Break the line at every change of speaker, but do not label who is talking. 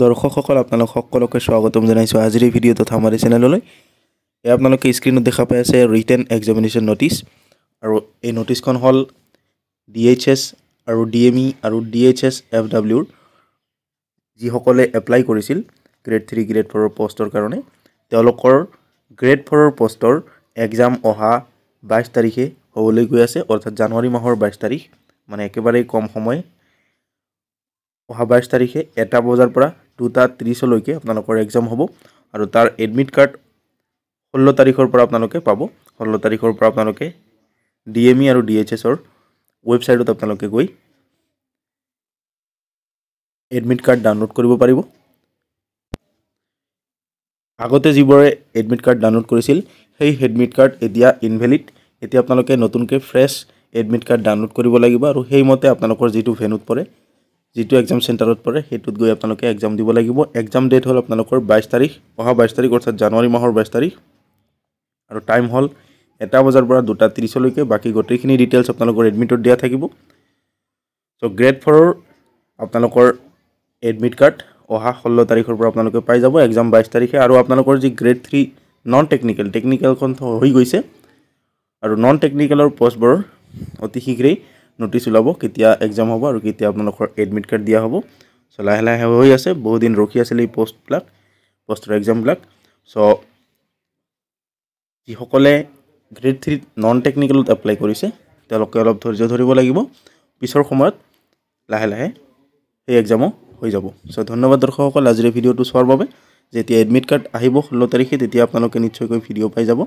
দৰ্শকসকল আপোনালোক সকলোকে স্বাগতম জনাইছোঁ আজিৰ এই ভিডিঅ'টো আমাৰ চেনেললৈ এই আপোনালোকে স্ক্ৰীণত দেখা পাই আছে ৰিটেন এক্সামিনেশ্যন ন'টিছ আৰু এই ন'টিছখন হ'ল ডি এইচ এছ আৰু ডি এম ই আৰু ডি এইচ এছ এফ ডাব্লিউৰ যিসকলে এপ্লাই কৰিছিল গ্ৰেড থ্ৰী গ্ৰেড ফ'ৰৰ পষ্টৰ কাৰণে তেওঁলোকৰ গ্ৰেড ফ'ৰৰ পষ্টৰ এক্সাম অহা বাইছ তাৰিখে হ'বলৈ গৈ আছে অৰ্থাৎ জানুৱাৰী মাহৰ বাইছ তাৰিখ মানে একেবাৰে কম সময় অহা বাইছ তাৰিখে এটা বজাৰ পৰা দুটা ত্ৰিছলৈকে আপোনালোকৰ এক্সাম হ'ব আৰু তাৰ এডমিট কাৰ্ড ষোল্ল তাৰিখৰ পৰা আপোনালোকে পাব ষোল্ল তাৰিখৰ পৰা আপোনালোকে ডি এম ই আৰু ডি এইচ এছৰ ৱেবছাইটত আপোনালোকে গৈ এডমিট কাৰ্ড ডাউনলোড কৰিব পাৰিব আগতে যিবোৰে এডমিট কাৰ্ড ডাউনলোড কৰিছিল সেই এডমিট কাৰ্ড এতিয়া ইনভেলিড এতিয়া আপোনালোকে নতুনকৈ ফ্ৰেছ এডমিট কাৰ্ড ডাউনলোড কৰিব লাগিব আৰু সেইমতে আপোনালোকৰ যিটো ভেনুত পৰে যিটো এক্সাম চেণ্টাৰত পৰে সেইটোত গৈ আপোনালোকে এক্সাম দিব লাগিব এক্সাম ডেট হ'ল আপোনালোকৰ বাইছ তাৰিখ অহা বাইছ তাৰিখ অৰ্থাৎ জানুৱাৰী মাহৰ বাইছ তাৰিখ আৰু টাইম হ'ল এটা বজাৰ পৰা দুটা ত্ৰিছলৈকে বাকী গোটেইখিনি ডিটেইলছ আপোনালোকৰ এডমিটত দিয়া থাকিব চ' গ্ৰেড ফ'ৰৰ আপোনালোকৰ এডমিট কাৰ্ড অহা ষোল্ল তাৰিখৰ পৰা আপোনালোকে পাই যাব এক্সাম বাইছ তাৰিখে আৰু আপোনালোকৰ যি গ্ৰেড থ্ৰী নন টেকনিকেল টেকনিকেলখন হৈ গৈছে আৰু নন টেকনিকেলৰ পষ্টবোৰ অতি শীঘ্ৰেই নটিছ ওলাব কেতিয়া এক্সাম হ'ব আৰু কেতিয়া আপোনালোকৰ এডমিট কাৰ্ড দিয়া হ'ব চ' লাহে লাহে হৈ আছে বহুদিন ৰখি আছিলে এই পষ্টবিলাক পষ্টৰ এক্সামবিলাক চ' যিসকলে গ্ৰেড থ্ৰীত নন টেকনিকেলত এপ্লাই কৰিছে তেওঁলোকে অলপ ধৈৰ্য ধৰিব লাগিব পিছৰ সময়ত লাহে লাহে সেই এক্সামো হৈ যাব চ' ধন্যবাদ দৰ্শকসকল আজিৰ ভিডিঅ'টো চোৱাৰ বাবে যেতিয়া এডমিট কাৰ্ড আহিব ষোল্ল তাৰিখে তেতিয়া আপোনালোকে নিশ্চয়কৈ ভিডিঅ' পাই যাব